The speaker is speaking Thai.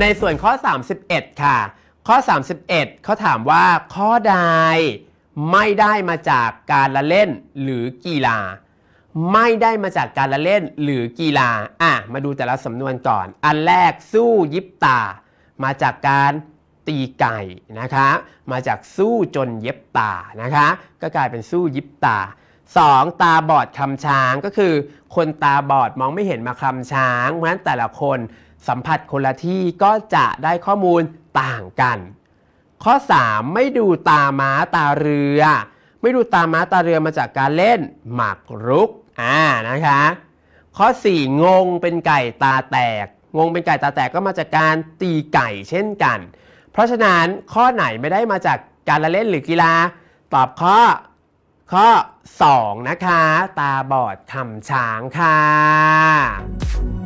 ในส่วนข้อ 31ค่ะข้อ 31เขาถามว่าข้อใดไม่ได้มาจากการละเล่นหรือกีฬา ไม่ได้มาจากการละเล่นหรือกีฬาอ่ะมาดูแต่ละสำนวนก่อน อันแรกสู้ยิบตามาจากการตีไก่นะคะมาจากสู้จนเย็บตานะคะก็กลายเป็นสู้ยิบตา 2. ตาบอดคำช้างก็คือ คนตาบอดมองไม่เห็นมาคำช้างเพราะฉะนั้นแต่ละคนสัมผัสคนละที่ก็จะได้ข้อมูลต่างกัน ข้อ 3 ไม่ดูตาม้าตาเรือ ไม่ดูตาม้าตาเรือมาจากการเล่นหมากรุกอ่านะคะ ข้อ 4 งงเป็นไก่ตาแตกงงเป็นไก่ตาแตกก็มาจากการตีไก่เช่นกัน เพราะฉะนั้นข้อไหนไม่ได้มาจากการละเล่นหรือกีฬาตอบข้อ ข้อ 2 นะคะ ตาบอดทำช้างค่ะ